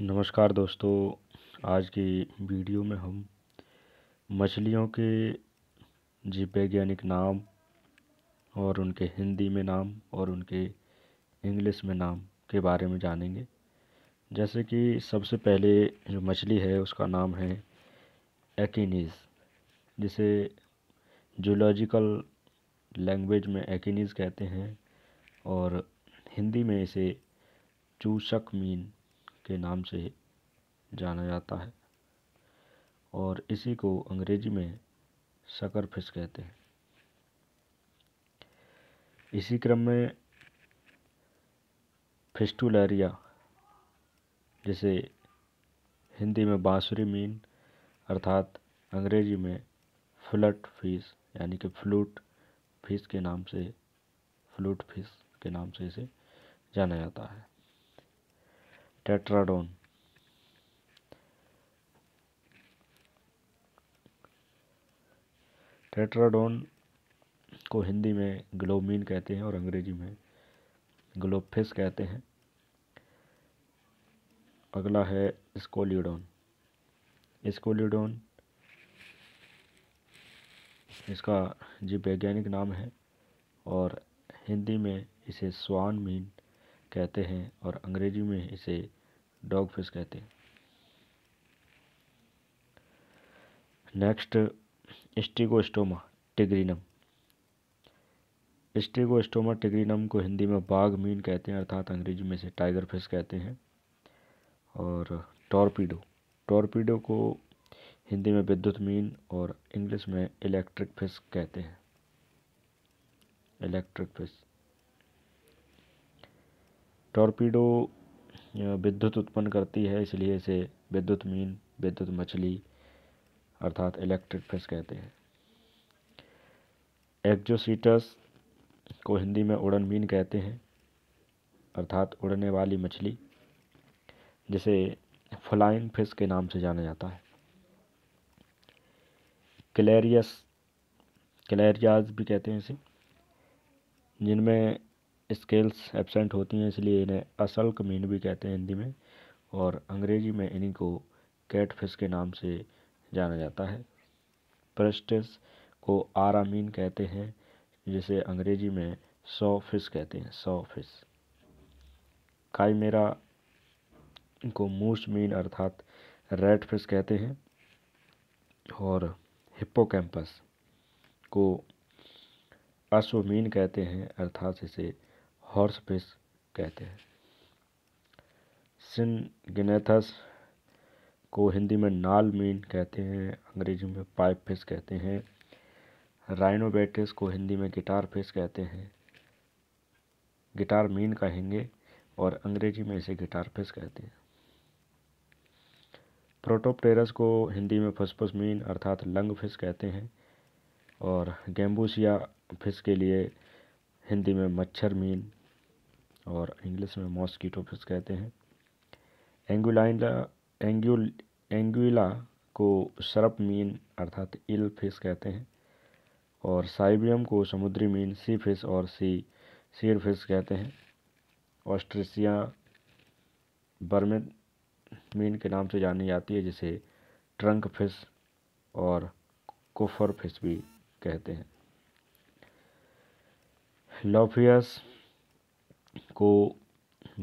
नमस्कार दोस्तों आज की वीडियो में हम मछलियों के जीव वैज्ञानिक नाम और उनके हिंदी में नाम और उनके इंग्लिश में नाम के बारे में जानेंगे जैसे कि सबसे पहले जो मछली है उसका नाम है एकिनीज जिसे जूलॉजिकल लैंग्वेज में एकिनीज कहते हैं और हिंदी में इसे चूसक मीन के नाम से जाना जाता है और इसी को अंग्रेजी में सकर फिश कहते हैं इसी क्रम में फिस्टुलरिया जिसे हिंदी में बांसुरी मीन अर्थात अंग्रेजी में फ्लट फीस यानी कि फ्लूट फीस के नाम से फ्लूट फीस के नाम से इसे जाना जाता है टेट्राडोन टेट्राडोन को हिंदी में ग्लोमीन कहते हैं और अंग्रेजी में ग्लोफिस कहते हैं अगला है स्कोलियोडोन स्कोलियोडोन इसका जीव वैज्ञानिक नाम है और हिंदी में इसे स्वान मीन कहते हैं और अंग्रेजी में इसे डॉग फिश कहते हैं नेक्स्ट स्टिगोस्टोमा टिग्रिनम स्टिगोस्टोमा टिग्रिनम को हिंदी में बाघ मीन कहते हैं अर्थात अंग्रेजी में से टाइगर फिश कहते हैं और टॉर्पीडो टॉर्पीडो को हिंदी में विद्युत मीन और इंग्लिश में इलेक्ट्रिक फिश कहते हैं इलेक्ट्रिक फिश टॉर्पीडो विद्युत उत्पन्न करती है इसलिए इसे विद्युत मीन विद्युत मछली अर्थात इलेक्ट्रिक फिश कहते हैं एक्जोसीटस को हिंदी में उड़न मीन कहते हैं अर्थात उड़ने वाली मछली जिसे फ्लाइंग फिश के नाम से जाना जाता है क्लेरियस क्लेरियाज भी कहते हैं इसे जिनमें स्केल्स एबसेंट होती हैं इसलिए इन्हें असल कमीन भी कहते हैं हिंदी में और अंग्रेजी में इन्हीं को कैट फिश के नाम से जाना जाता है प्रस्टिस को आरामीन कहते हैं जिसे अंग्रेजी में सौ फिश कहते हैं सौ फिश काइमेरा को मूस मीन अर्थात रेड फिश कहते हैं और हिप्पोकैम्पस को अश्वमीन कहते हैं अर्थात इसे हॉर्स फिश कहते हैं सिन गिनेथस को हिंदी में नाल मीन कहते हैं अंग्रेजी में पाइप फिश कहते हैं राइनोबेटिस को हिंदी में गिटार फिश कहते हैं गिटार मीन कहेंगे और अंग्रेजी में इसे गिटार फिश कहते हैं प्रोटोप्टेरस को हिंदी में फसफस मीन अर्थात लंग फिश कहते हैं और गैम्बूसिया फिश के लिए हिंदी में मच्छर मीन और इंग्लिश में मॉस्किटो फिश कहते हैं एंगुलाइला एंगुल एंगुला को सरप मीन अर्थात इल फिश कहते हैं और साइबियम को समुद्री मीन सी फिश और सी सीर फिश कहते हैं ऑस्ट्रेसिया बर्मिन मीन के नाम से जानी जाती है जिसे ट्रंक फिश और कोफर फिश भी कहते हैं लोफियस को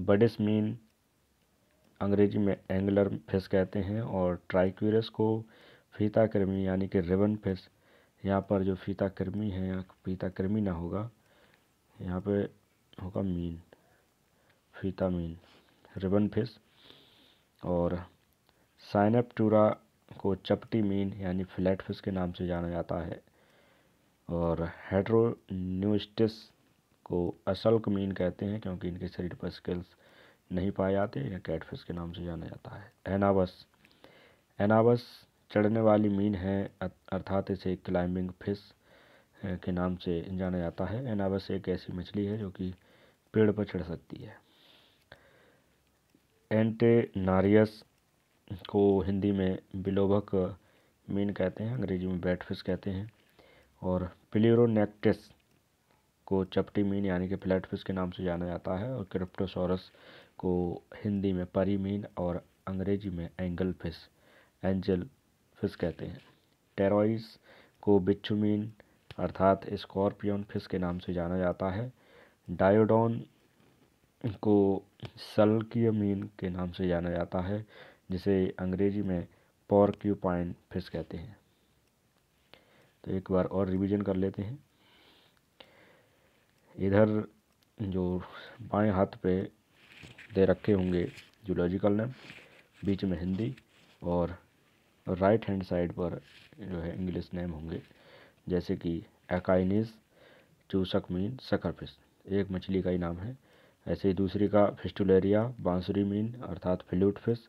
बडिस मीन अंग्रेजी में एंगुलर फिश कहते हैं और ट्राइक्यूरस को फीता कृमि यानी कि रिबन फिश यहाँ पर जो फीता कृमि है फीता कृमि ना होगा यहाँ पे होगा मीन फीता मीन रिबन फिश और साइनपटूरा को चपटी मीन यानी फ्लैट फिश के नाम से जाना जाता है और हेड्रोन्यूस्टिस को असल कमीन कहते हैं क्योंकि इनके शरीर पर स्किल्स नहीं पाए जाते इन्हें कैटफिश के नाम से जाना जाता है एनावस एनावस चढ़ने वाली मीन है अर्थात इसे क्लाइंबिंग फिश के नाम से जाना जाता है एनावस एक ऐसी मछली है जो कि पेड़ पर चढ़ सकती है एंटेनारियस को हिंदी में बिलोभक मीन कहते हैं अंग्रेजी में बैटफिश कहते हैं और प्लेरोनेक्टिस को चपटी मीन यानी कि फ्लैट फिश के नाम से जाना जाता है और क्रिप्टोसोरस को हिंदी में परी मीन और अंग्रेजी में एंगल फिश एंजल फिश कहते हैं टेरॉइस को बिच्छू मीन अर्थात स्कॉर्पियन फिश के नाम से जाना जाता है डायोडोन को सल्कीय मीन के नाम से जाना जाता है जिसे अंग्रेजी में पॉर्क्यूपाइन फिश कहते हैं तो एक बार और रिवीजन कर लेते हैं इधर जो बाएं हाथ पे दे रखे होंगे जूलॉजिकल नेम बीच में हिंदी और राइट हैंड साइड पर जो है इंग्लिश नेम होंगे जैसे कि एकाइनिस चूसक मीन सकरफिश एक मछली का ही नाम है ऐसे ही दूसरी का फिस्टुलेरिया बांसुरी मीन अर्थात फ्लूट फिश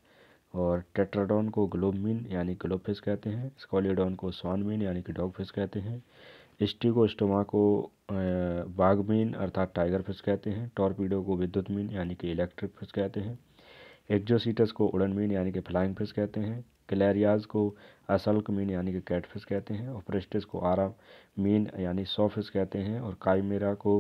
और टेट्राडोन को ग्लोब मीन यानी ग्लोब फिश कहते हैं स्कॉलीडॉन को स्वान मीन यानी कि डॉग फिश कहते हैं स्टोमा को मीन अर्थात टाइगर फिश कहते हैं टॉर्पीडो को विद्युत मीन यानी कि इलेक्ट्रिक फिश कहते हैं एक्जोसीटस को उड़न मीन यानी कि फ्लाइंग फिश कहते हैं क्लेरियाज को असल्क मीन यानी कि कैट फिश कहते हैं और प्रेस्टिस को आरा मीन यानी सौ फिश कहते हैं और काइमेरा को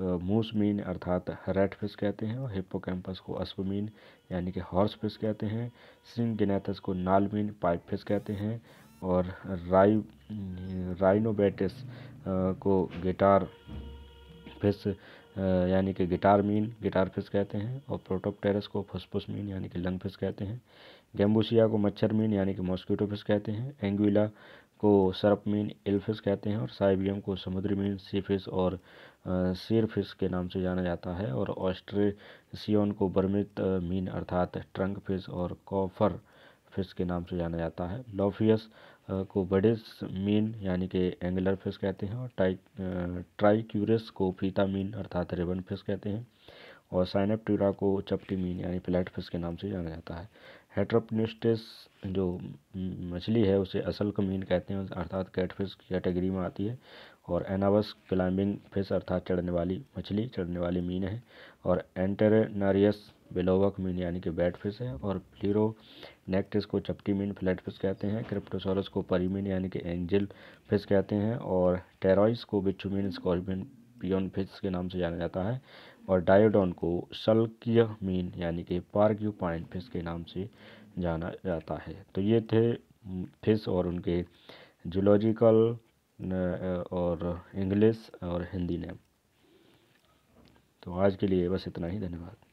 मूस मीन अर्थात रेड फिश कहते हैं और हिप्पोकैम्पस को अश्व मीन यानी कि हॉर्स फिश कहते हैं सिंगनेथस को नाल मीन पाइप फिश कहते हैं और राइ राइनोबैटिस को गिटार फिश यानी कि गिटार मीन गिटार फिस कहते हैं और प्रोटोपटेरस को फुसफुस मीन यानी कि लंग फिस कहते हैं गैम्बूसिया को मच्छर मीन यानी कि मॉस्किटो फिश कहते हैं एंगुला को सर्प मीन फिस कहते हैं और साइबियम को समुद्री मीन सी फिस और शेर फिश के नाम से जाना जाता है और ऑस्ट्रेसियन को बर्मित मीन अर्थात ट्रंक फिश और कॉफर फिश के नाम से जाना जाता है लॉफियस को बड़े मीन यानी कि एंगुलर फिश कहते हैं और टाई ट्राइक्यूरस को फीता मीन अर्थात रेबन फिश कहते हैं और साइनेपट्यूरा को चपटी मीन यानी फ्लैट फिश के नाम से जाना जाता है हेट्रोपनिस्टिस जो मछली है उसे असल कमीन कहते हैं अर्थात कैटफिश की कैटेगरी में आती है और एनावस क्लाइंबिंग फिश अर्थात चढ़ने वाली मछली चढ़ने वाली मीन है और एंटेरनारियस बिलोवक मीन यानी कि बैट फिश है और प्लीरो नेक्ट इसको चपटी मीन फ्लैट फिश कहते हैं क्रिप्टोसोरस को परी मीन यानी कि एंजल फिश कहते हैं और टेरॉइस को बिच्छू मीन स्कॉर्पियन पियोन फिश के नाम से जाना जाता है और डायोडोन को सल्किय मीन यानी कि पार्क्यू पाइन फिश के नाम से जाना जाता है तो ये थे फिश और उनके जूलॉजिकल और इंग्लिश और हिंदी नेम तो आज के लिए बस इतना ही धन्यवाद